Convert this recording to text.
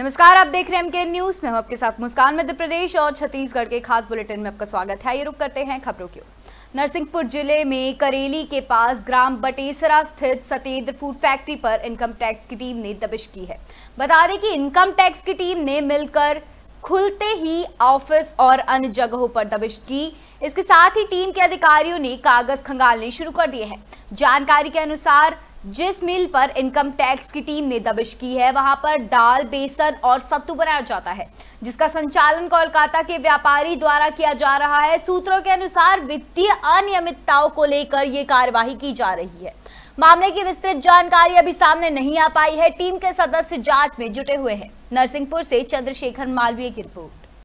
नमस्कार आप देख रहे हैं एमके न्यूज में हूं आपके साथ मुस्कान मध्य प्रदेश और छत्तीसगढ़ के खास बुलेटिन में आपका स्वागत है ये रुक करते हैं खबरों की नरसिंहपुर जिले में करेली के पास ग्राम बटेसरा स्थित सतेंद्र फूड फैक्ट्री पर इनकम टैक्स की टीम ने दबिश की है बता दें कि इनकम टैक्स की टीम ने मिलकर खुलते ही ऑफिस और अन्य जगहों पर दबिश की इसके साथ ही टीम के अधिकारियों ने कागज खंगालने शुरू कर दिए हैं जानकारी के अनुसार जिस मिल पर इनकम टैक्स की टीम ने दबिश की है वहां पर दाल बेसन और सत्तू बनाया जाता है जिसका संचालन कोलकाता के व्यापारी द्वारा किया जा रहा है सूत्रों के अनुसार वित्तीय अनियमितताओं को लेकर ये कार्यवाही की जा रही है मामले की विस्तृत जानकारी अभी सामने नहीं आ पाई है टीम के सदस्य जांच में जुटे हुए हैं नरसिंहपुर से चंद्रशेखर मालवीय की रिपोर्ट